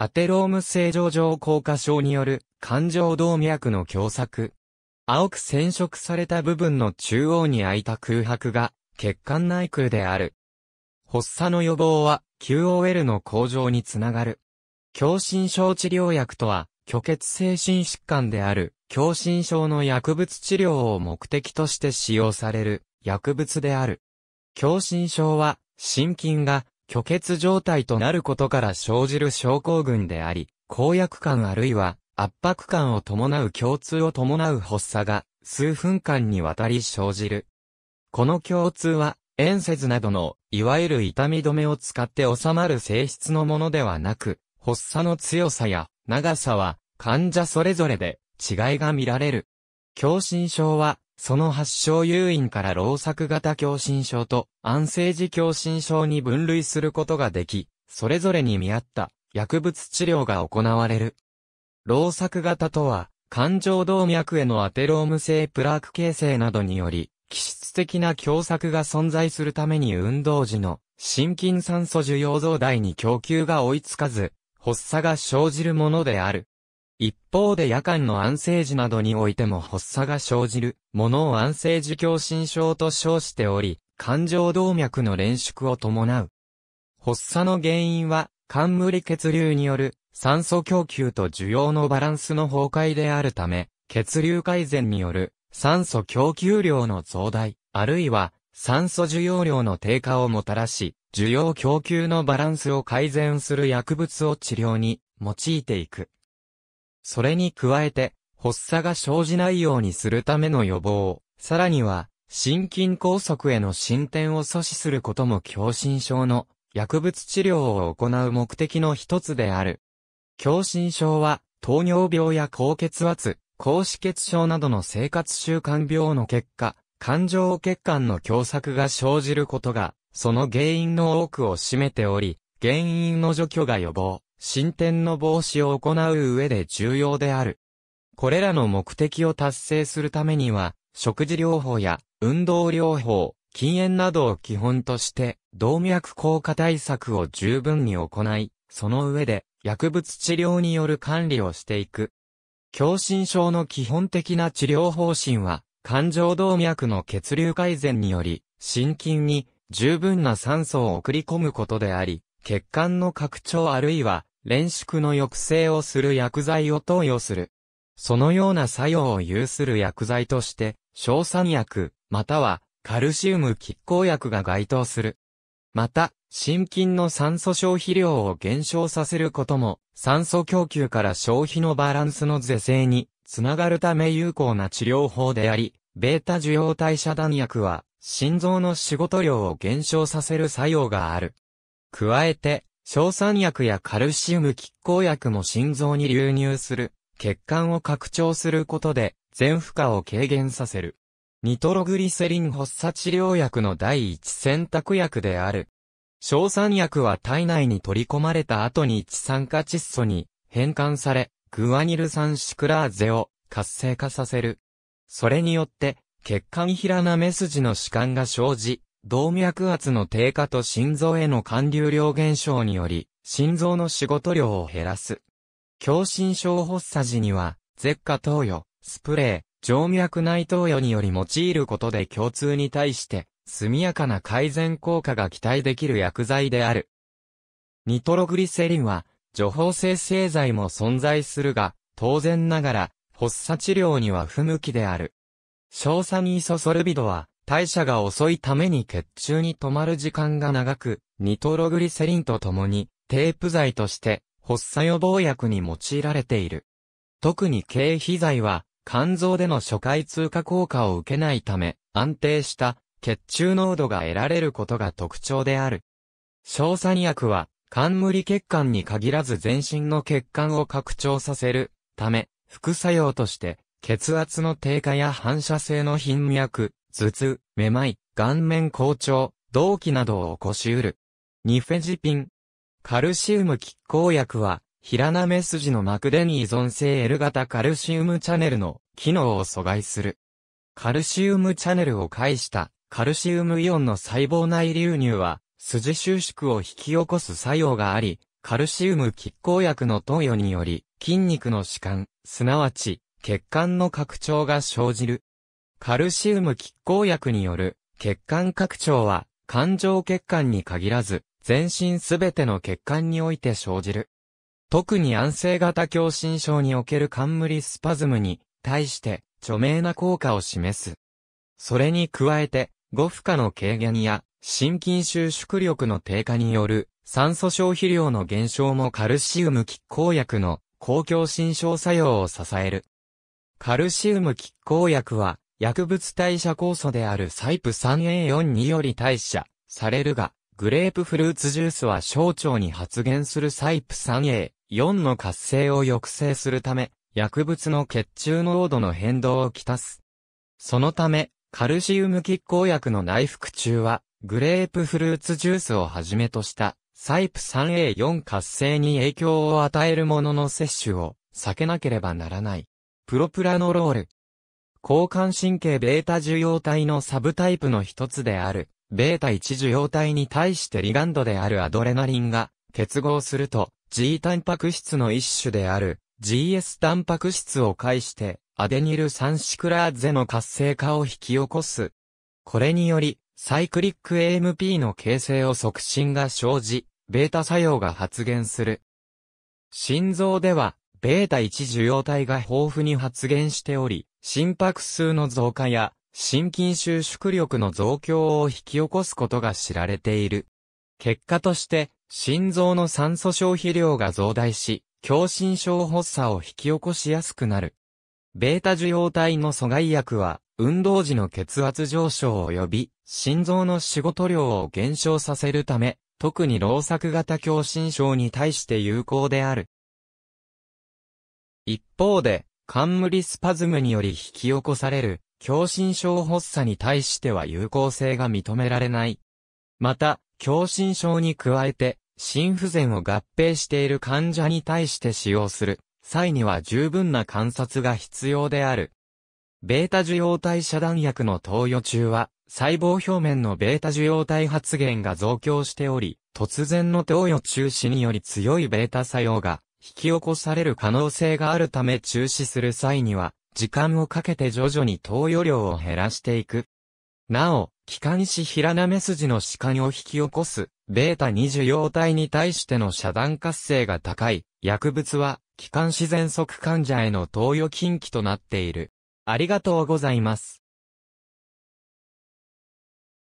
アテローム正常上硬化症による感情動脈の狭窄。青く染色された部分の中央に空いた空白が血管内空である。発作の予防は QOL の向上につながる。狭心症治療薬とは、虚血精神疾患である、狭心症の薬物治療を目的として使用される薬物である。狭心症は、心筋が虚血状態となることから生じる症候群であり、公約感あるいは圧迫感を伴う共通を伴う発作が数分間にわたり生じる。この共通は、炎節などの、いわゆる痛み止めを使って収まる性質のものではなく、発作の強さや長さは患者それぞれで違いが見られる。狭心症はその発症誘因から老作型狭心症と安静時狭心症に分類することができ、それぞれに見合った薬物治療が行われる。老作型とは、感情動脈へのアテローム性プラーク形成などにより、気質的な狭窄が存在するために運動時の心筋酸素需要増大に供給が追いつかず、発作が生じるものである。一方で夜間の安静時などにおいても発作が生じる、ものを安静時狭心症と称しており、感情動脈の連縮を伴う。発作の原因は、冠血流による酸素供給と需要のバランスの崩壊であるため、血流改善による酸素供給量の増大、あるいは酸素需要量の低下をもたらし、需要供給のバランスを改善する薬物を治療に用いていく。それに加えて、発作が生じないようにするための予防、さらには、心筋梗塞への進展を阻止することも狭心症の薬物治療を行う目的の一つである。狭心症は、糖尿病や高血圧、高脂血症などの生活習慣病の結果、感情血管の狭窄が生じることが、その原因の多くを占めており、原因の除去が予防、進展の防止を行う上で重要である。これらの目的を達成するためには、食事療法や運動療法、禁煙などを基本として、動脈硬化対策を十分に行い、その上で薬物治療による管理をしていく。狭心症の基本的な治療方針は、感情動脈の血流改善により、心筋に十分な酸素を送り込むことであり、血管の拡張あるいは連縮の抑制をする薬剤を投与する。そのような作用を有する薬剤として、硝酸薬、またはカルシウム拮抗薬が該当する。また、心筋の酸素消費量を減少させることも、酸素供給から消費のバランスの是正につながるため有効な治療法であり、ベータ受容体遮断薬は、心臓の仕事量を減少させる作用がある。加えて、硝酸薬やカルシウム拮抗薬も心臓に流入する、血管を拡張することで、全負荷を軽減させる。ニトログリセリン発作治療薬の第一選択薬である。硝酸薬は体内に取り込まれた後に一酸化窒素に変換され、グアニル酸シクラーゼを活性化させる。それによって、血管平な目筋の弛緩が生じ、動脈圧の低下と心臓への管流量減少により、心臓の仕事量を減らす。狭心症発作時には、舌下投与、スプレー、静脈内投与により用いることで共通に対して、速やかな改善効果が期待できる薬剤である。ニトログリセリンは、除法生成剤も存在するが、当然ながら、発作治療には不向きである。硝酸イソソルビドは、代謝が遅いために血中に止まる時間が長く、ニトログリセリンとともに、テープ剤として、発作予防薬に用いられている。特に経皮剤は、肝臓での初回通過効果を受けないため、安定した血中濃度が得られることが特徴である。硝酸薬は、冠血管に限らず全身の血管を拡張させるため、副作用として、血圧の低下や反射性の頻脈、頭痛、めまい、顔面好調、動悸などを起こしうる。ニフェジピン。カルシウム拮抗薬は、平なめ筋の膜でに依存性 L 型カルシウムチャネルの機能を阻害する。カルシウムチャネルを介したカルシウムイオンの細胞内流入は、筋収縮を引き起こす作用があり、カルシウム拮抗薬の投与により、筋肉の弛緩、すなわち、血管の拡張が生じる。カルシウム拮抗薬による血管拡張は、環状血管に限らず、全身すべての血管において生じる。特に安静型狭心症における冠スパズムに対して著名な効果を示す。それに加えて、ご負荷の軽減や心筋収縮力の低下による酸素消費量の減少もカルシウム拮抗薬の公共心症作用を支える。カルシウム拮抗薬は薬物代謝酵素であるサイプ 3A4 により代謝されるが、グレープフルーツジュースは小腸に発現するサイプ 3A4 の活性を抑制するため、薬物の血中濃度の変動をきたす。そのため、カルシウム拮抗薬の内服中は、グレープフルーツジュースをはじめとした、サイプ 3A4 活性に影響を与えるものの摂取を避けなければならない。プロプラノロール、交感神経 β 受容体のサブタイプの一つである、β1 受容体に対してリガンドであるアドレナリンが結合すると、G タンパク質の一種である GS タンパク質を介して、アデニル酸シクラーゼの活性化を引き起こす。これにより、サイクリック AMP の形成を促進が生じ、β 作用が発現する。心臓では、β1 受容体が豊富に発現しており、心拍数の増加や、心筋収縮力の増強を引き起こすことが知られている。結果として、心臓の酸素消費量が増大し、狭心症発作を引き起こしやすくなる。ベータ受容体の阻害薬は、運動時の血圧上昇及び、心臓の仕事量を減少させるため、特に老作型狭心症に対して有効である。一方で、冠スパズムにより引き起こされる、狭心症発作に対しては有効性が認められない。また、狭心症に加えて、心不全を合併している患者に対して使用する際には十分な観察が必要である。ベータ受容体遮断薬の投与中は、細胞表面のベータ受容体発現が増強しており、突然の投与中止により強いベータ作用が引き起こされる可能性があるため中止する際には、時間をかけて徐々に投与量を減らしていく。なお、気管支平なめ筋の歯緩を引き起こす、ベータ2受容体に対しての遮断活性が高い、薬物は、気管支喘息患者への投与禁忌となっている。ありがとうございます。